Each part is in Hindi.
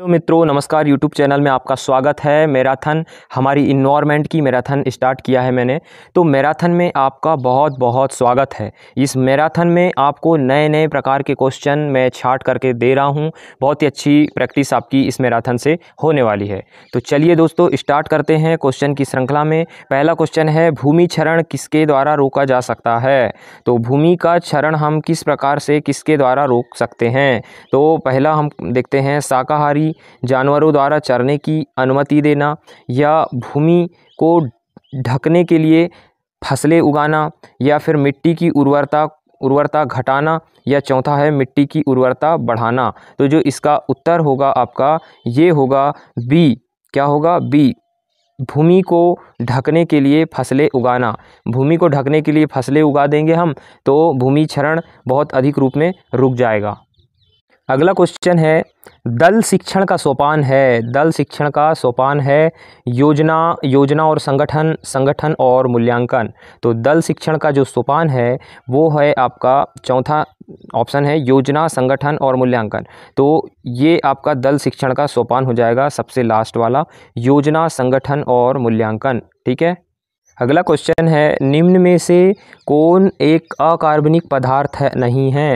हेलो मित्रों नमस्कार यूट्यूब चैनल में आपका स्वागत है मैराथन हमारी इन्वायरमेंट की मैराथन स्टार्ट किया है मैंने तो मैराथन में आपका बहुत बहुत स्वागत है इस मैराथन में आपको नए नए प्रकार के क्वेश्चन मैं छाट करके दे रहा हूं बहुत ही अच्छी प्रैक्टिस आपकी इस मैराथन से होने वाली है तो चलिए दोस्तों स्टार्ट करते हैं क्वेश्चन की श्रृंखला में पहला क्वेश्चन है भूमि क्षरण किसके द्वारा रोका जा सकता है तो भूमि का क्षरण हम किस प्रकार से किसके द्वारा रोक सकते हैं तो पहला हम देखते हैं शाकाहारी जानवरों द्वारा चरने की अनुमति देना या भूमि को ढकने के लिए फसलें उगाना या फिर मिट्टी की उर्वरता उर्वरता घटाना या चौथा है मिट्टी की उर्वरता बढ़ाना तो जो इसका उत्तर होगा आपका ये होगा बी क्या होगा बी भूमि को ढकने के लिए फसलें उगाना भूमि को ढकने के लिए फसलें उगा देंगे हम तो भूमि क्षरण बहुत अधिक रूप में रुक जाएगा अगला क्वेश्चन है दल शिक्षण का सोपान है दल शिक्षण का सोपान है योजना योजना और संगठन संगठन और मूल्यांकन तो दल शिक्षण का जो सोपान है वो है आपका चौथा ऑप्शन है योजना संगठन और मूल्यांकन तो ये आपका दल शिक्षण का सोपान हो जाएगा सबसे लास्ट वाला योजना संगठन और मूल्यांकन ठीक है अगला क्वेश्चन है निम्न में से कौन एक अकार्बनिक पदार्थ है नहीं है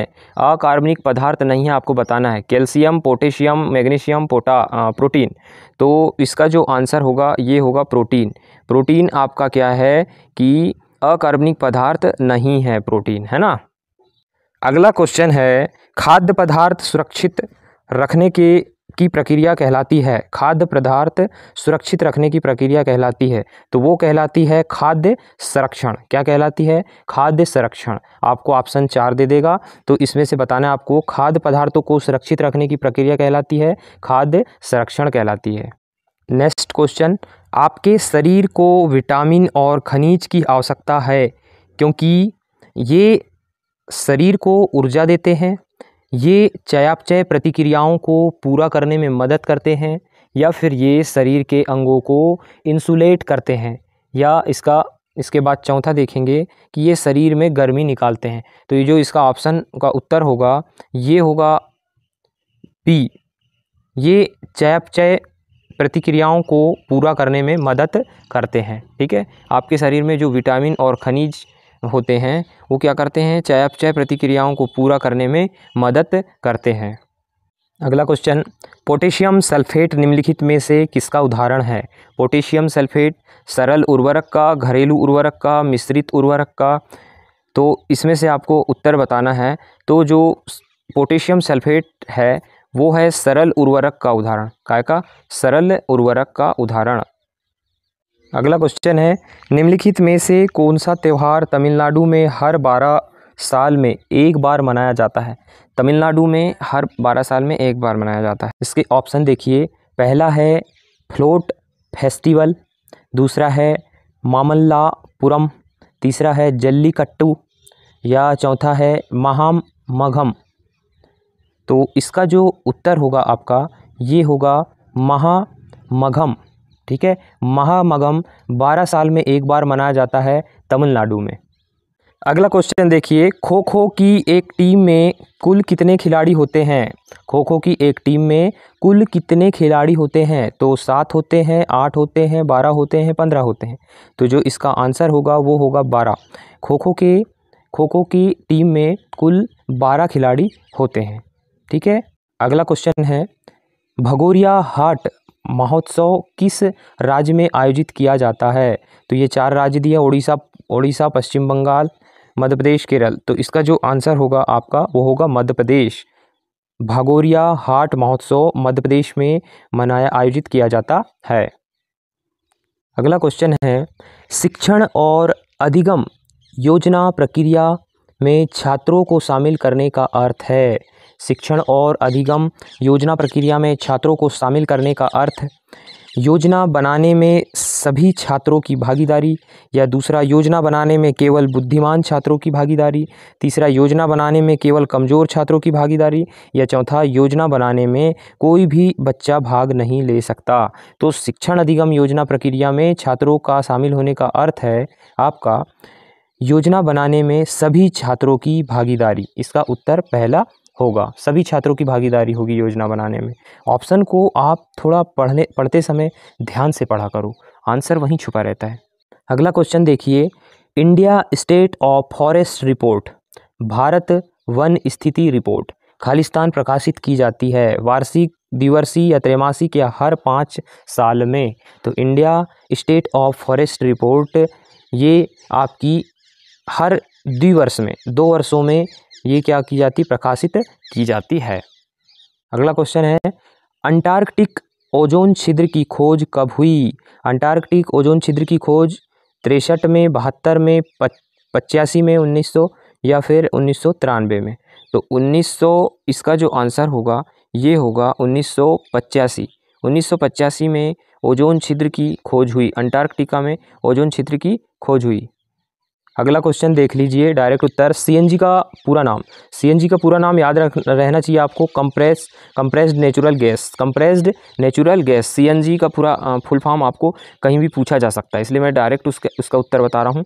अकार्बनिक पदार्थ नहीं है आपको बताना है कैल्शियम पोटेशियम मैग्नीशियम पोटा आ, प्रोटीन तो इसका जो आंसर होगा ये होगा प्रोटीन प्रोटीन आपका क्या है कि अकार्बनिक पदार्थ नहीं है प्रोटीन है ना अगला क्वेश्चन है खाद्य पदार्थ सुरक्षित रखने के की प्रक्रिया कहलाती है खाद्य पदार्थ सुरक्षित रखने की प्रक्रिया कहलाती है तो वो कहलाती है खाद्य संरक्षण क्या कहलाती है खाद्य संरक्षण आपको ऑप्शन चार दे देगा तो इसमें से बताना आपको खाद्य पदार्थों को सुरक्षित रखने की प्रक्रिया कहलाती है खाद्य संरक्षण कहलाती है नेक्स्ट क्वेश्चन आपके शरीर को विटामिन और खनिज की आवश्यकता है क्योंकि ये शरीर को ऊर्जा देते हैं ये चयापचय प्रतिक्रियाओं को पूरा करने में मदद करते हैं या फिर ये शरीर के अंगों को इंसुलेट करते हैं या इसका इसके बाद चौथा देखेंगे कि ये शरीर में गर्मी निकालते हैं तो ये जो इसका ऑप्शन का उत्तर होगा ये होगा पी ये चयापचय प्रतिक्रियाओं को पूरा करने में मदद करते हैं ठीक है आपके शरीर में जो विटामिन और खनिज होते हैं वो क्या करते हैं चयापचय प्रतिक्रियाओं को पूरा करने में मदद करते हैं अगला क्वेश्चन पोटेशियम सल्फेट निम्नलिखित में से किसका उदाहरण है पोटेशियम सल्फेट सरल उर्वरक का घरेलू उर्वरक का मिश्रित उर्वरक का तो इसमें से आपको उत्तर बताना है तो जो पोटेशियम सल्फेट है वो है सरल उर्वरक का उदाहरण काय का सरल उर्वरक का उदाहरण अगला क्वेश्चन है निम्नलिखित में से कौन सा त्यौहार तमिलनाडु में हर बारह साल में एक बार मनाया जाता है तमिलनाडु में हर बारह साल में एक बार मनाया जाता है इसके ऑप्शन देखिए पहला है फ्लोट फेस्टिवल दूसरा है मामल्लापुरम तीसरा है जल्लीकट्टू या चौथा है महाम मघम तो इसका जो उत्तर होगा आपका ये होगा महा मघम ठीक है महामगम बारह साल में एक बार मनाया जाता है तमिलनाडु में अगला क्वेश्चन देखिए खो खो की एक टीम में कुल कितने खिलाड़ी होते हैं खो खो की एक टीम में कुल कितने खिलाड़ी होते हैं तो सात होते हैं आठ होते हैं बारह होते हैं पंद्रह होते हैं तो जो इसका आंसर होगा वो होगा बारह खो खो के खो खो की टीम में कुल बारह खिलाड़ी होते हैं ठीक है अगला क्वेश्चन है भगोरिया हाट महोत्सव किस राज्य में आयोजित किया जाता है तो ये चार राज्य दिया उड़ीसा उड़ीसा पश्चिम बंगाल मध्य प्रदेश केरल तो इसका जो आंसर होगा आपका वो होगा मध्य प्रदेश भागोरिया हाट महोत्सव मध्य प्रदेश में मनाया आयोजित किया जाता है अगला क्वेश्चन है शिक्षण और अधिगम योजना प्रक्रिया में छात्रों को शामिल करने का अर्थ है शिक्षण और अधिगम योजना प्रक्रिया में छात्रों को शामिल करने का अर्थ योजना बनाने में सभी छात्रों की भागीदारी या दूसरा योजना बनाने में केवल बुद्धिमान छात्रों की भागीदारी तीसरा योजना बनाने में केवल कमज़ोर छात्रों की भागीदारी या चौथा योजना बनाने में कोई भी बच्चा भाग नहीं ले सकता तो शिक्षण अधिगम योजना प्रक्रिया में छात्रों का शामिल होने का अर्थ है आपका योजना बनाने में सभी छात्रों की भागीदारी इसका उत्तर पहला होगा सभी छात्रों की भागीदारी होगी योजना बनाने में ऑप्शन को आप थोड़ा पढ़ने पढ़ते समय ध्यान से पढ़ा करो आंसर वहीं छुपा रहता है अगला क्वेश्चन देखिए India state of forest report Bharat वन स्थिति रिपोर्ट खालिस्तान प्रकाशित की जाती है वार्षिक द्विवर्षीय या त्रैमासिक या हर पाँच साल में तो India state of forest report ये आपकी हर द्विवर्ष में दो वर्षों में ये क्या की जाती प्रकाशित की जाती है अगला क्वेश्चन है अंटार्कटिक ओजोन छिद्र की खोज कब हुई अंटार्कटिक ओजोन छिद्र की खोज तिरसठ में बहत्तर में पचासी में उन्नीस या फिर उन्नीस में तो 1900 इसका जो आंसर होगा ये होगा उन्नीस सौ में ओजोन छिद्र की खोज हुई अंटार्कटिका में ओजोन छिद्र की खोज हुई अगला क्वेश्चन देख लीजिए डायरेक्ट उत्तर सीएनजी का पूरा नाम सीएनजी का पूरा नाम याद रख रहना चाहिए आपको compress compressed natural gas compressed natural gas CNG का पूरा फुल फॉर्म आपको कहीं भी पूछा जा सकता है इसलिए मैं डायरेक्ट उसके उसका उत्तर बता रहा हूँ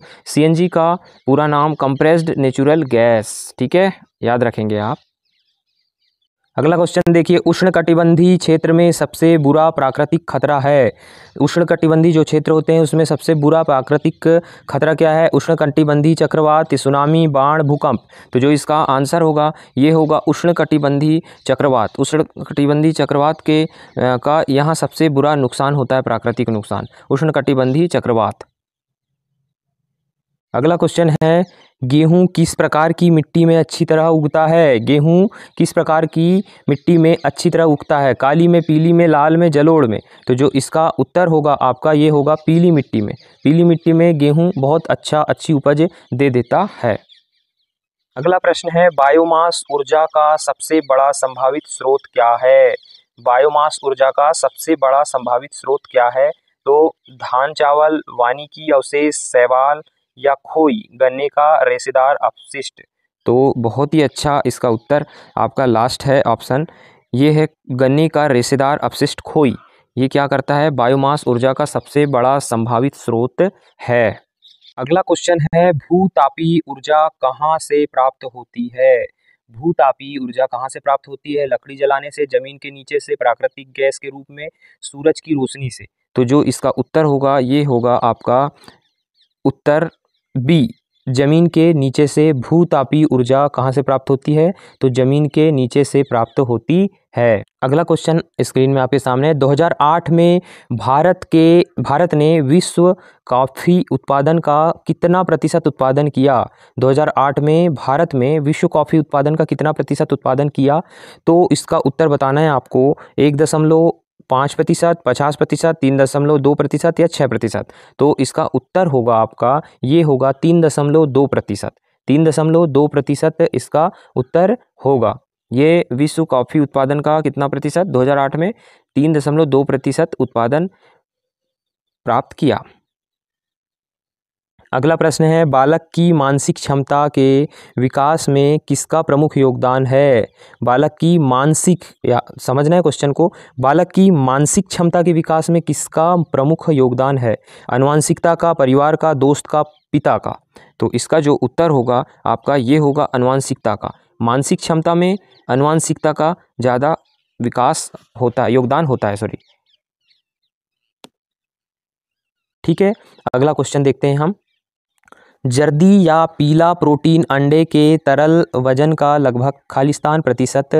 सी का पूरा नाम कंप्रेस्ड नेचुरल गैस ठीक है याद रखेंगे आप अगला क्वेश्चन देखिए उष्णकटिबंधीय क्षेत्र में सबसे बुरा प्राकृतिक खतरा है उष्णकटिबंधीय जो क्षेत्र होते हैं उसमें सबसे बुरा प्राकृतिक खतरा क्या है उष्णकटिबंधीय चक्रवात सुनामी बाढ़ भूकंप तो जो इसका आंसर होगा ये होगा उष्णकटिबंधीय चक्रवात उष्णकटिबंधीय चक्रवात के का यहाँ सबसे बुरा नुकसान होता है प्राकृतिक नुकसान उष्णकटिबंधीय चक्रवात अगला क्वेश्चन है गेहूँ किस प्रकार की मिट्टी में अच्छी तरह उगता है गेहूँ किस प्रकार की मिट्टी में अच्छी तरह उगता है काली में पीली में लाल में जलोड़ में तो जो इसका उत्तर होगा आपका ये होगा पीली मिट्टी में पीली मिट्टी में गेहूँ बहुत अच्छा अच्छी उपज दे देता है अगला प्रश्न है बायोमास ऊर्जा का सबसे बड़ा संभावित स्रोत क्या है बायोमास ऊर्जा का सबसे बड़ा संभावित स्रोत क्या है तो धान चावल वानी की अवशेष शैवाल या खोई गन्ने का रेशेदार अपशिष्ट तो बहुत ही अच्छा इसका उत्तर आपका लास्ट है ऑप्शन ये है गन्ने का रेशेदार अपशिष्ट खोई ये क्या करता है बायोमास ऊर्जा का सबसे बड़ा संभावित स्रोत है अगला क्वेश्चन है भूतापी ऊर्जा कहाँ से प्राप्त होती है भूतापी ऊर्जा कहाँ से प्राप्त होती है लकड़ी जलाने से जमीन के नीचे से प्राकृतिक गैस के रूप में सूरज की रोशनी से तो जो इसका उत्तर होगा ये होगा आपका उत्तर बी जमीन के नीचे से भूतापी ऊर्जा कहाँ से प्राप्त होती है तो जमीन के नीचे से प्राप्त होती है अगला क्वेश्चन स्क्रीन में आपके सामने है 2008 में भारत के भारत ने विश्व कॉफ़ी उत्पादन का कितना प्रतिशत उत्पादन किया 2008 में भारत में विश्व कॉफ़ी उत्पादन का कितना प्रतिशत उत्पादन किया तो इसका उत्तर बताना है आपको एक दशमलव पाँच प्रतिशत पचास प्रतिशत तीन दशमलव दो प्रतिशत या छः प्रतिशत तो इसका उत्तर होगा आपका ये होगा तीन दशमलव दो प्रतिशत तीन दशमलव दो प्रतिशत इसका उत्तर होगा ये विश्व कॉफ़ी उत्पादन का कितना प्रतिशत 2008 में तीन दशमलव दो प्रतिशत उत्पादन प्राप्त किया अगला प्रश्न है बालक की मानसिक क्षमता के विकास में किसका प्रमुख योगदान है बालक की मानसिक या समझना है क्वेश्चन को बालक की मानसिक क्षमता के विकास में किसका प्रमुख योगदान है अनुवांशिकता का परिवार का दोस्त का पिता का तो इसका जो उत्तर होगा आपका ये होगा अनुवांशिकता का मानसिक क्षमता में अनुवांशिकता का ज़्यादा विकास होता है योगदान होता है सॉरी ठीक है अगला क्वेश्चन देखते हैं हम जर्दी या पीला प्रोटीन अंडे के तरल वजन का लगभग खालिस्तान प्रतिशत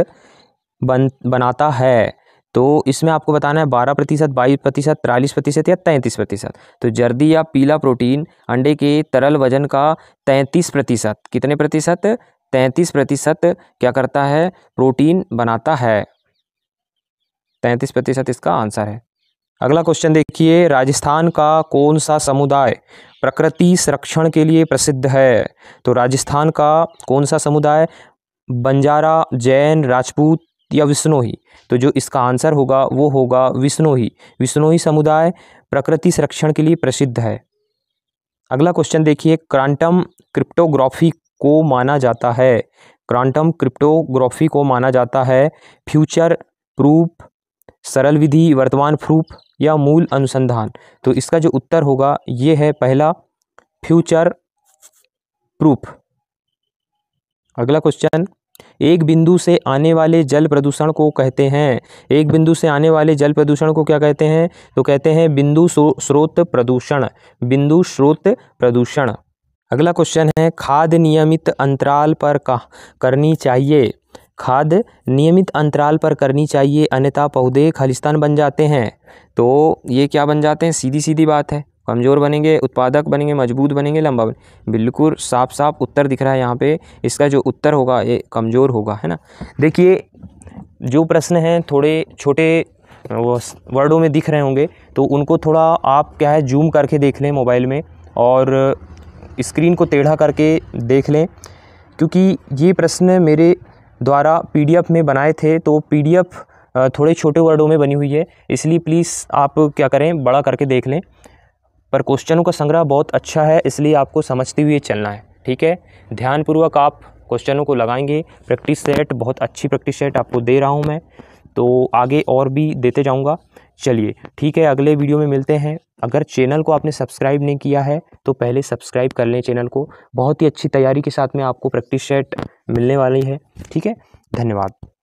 बन बनाता है तो इसमें आपको बताना है बारह प्रतिशत बाईस प्रतिशत तिरालीस प्रतिशत या तैंतीस प्रतिशत तो जर्दी या पीला प्रोटीन अंडे के तरल वजन का तैंतीस प्रतिशत कितने प्रतिशत तैंतीस प्रतिशत क्या करता है प्रोटीन बनाता है तैंतीस प्रतिशत इसका आंसर है अगला क्वेश्चन देखिए राजस्थान का कौन सा समुदाय प्रकृति संरक्षण के लिए प्रसिद्ध है तो राजस्थान का कौन सा समुदाय बंजारा जैन राजपूत या विष्णोही तो जो इसका आंसर होगा वो होगा विष्णोही विष्णोही समुदाय प्रकृति संरक्षण के लिए प्रसिद्ध है अगला क्वेश्चन देखिए क्रांटम क्रिप्टोग्राफी को माना जाता है क्रांटम क्रिप्टोग्राफी को माना जाता है फ्यूचर प्रूफ सरल विधि वर्तमान प्रूफ या मूल अनुसंधान तो इसका जो उत्तर होगा ये है पहला फ्यूचर प्रूफ अगला क्वेश्चन एक बिंदु से आने वाले जल प्रदूषण को कहते हैं एक बिंदु से आने वाले जल प्रदूषण को क्या कहते हैं तो कहते हैं बिंदु स्रोत प्रदूषण बिंदु स्रोत प्रदूषण अगला क्वेश्चन है खाद नियमित अंतराल पर कहा करनी चाहिए खाद नियमित अंतराल पर करनी चाहिए अन्यथा पौधे खालिस्तान बन जाते हैं तो ये क्या बन जाते हैं सीधी सीधी बात है कमज़ोर बनेंगे उत्पादक बनेंगे मजबूत बनेंगे लंबा बने बिल्कुल साफ साफ उत्तर दिख रहा है यहाँ पे इसका जो उत्तर होगा ये कमज़ोर होगा है ना देखिए जो प्रश्न हैं थोड़े छोटे वर्डों में दिख रहे होंगे तो उनको थोड़ा आप क्या है जूम करके देख लें मोबाइल में और स्क्रीन को टेढ़ा करके देख लें क्योंकि ये प्रश्न मेरे द्वारा पीडीएफ में बनाए थे तो पीडीएफ थोड़े छोटे वर्डों में बनी हुई है इसलिए प्लीज़ आप क्या करें बड़ा करके देख लें पर क्वेश्चनों का संग्रह बहुत अच्छा है इसलिए आपको समझते हुए चलना है ठीक है ध्यानपूर्वक आप क्वेश्चनों को लगाएंगे प्रैक्टिस सेट बहुत अच्छी प्रैक्टिस सेट आपको दे रहा हूँ मैं तो आगे और भी देते जाऊँगा चलिए ठीक है अगले वीडियो में मिलते हैं अगर चैनल को आपने सब्सक्राइब नहीं किया है तो पहले सब्सक्राइब कर लें चैनल को बहुत ही अच्छी तैयारी के साथ में आपको प्रैक्टिस सेट मिलने वाली है ठीक है धन्यवाद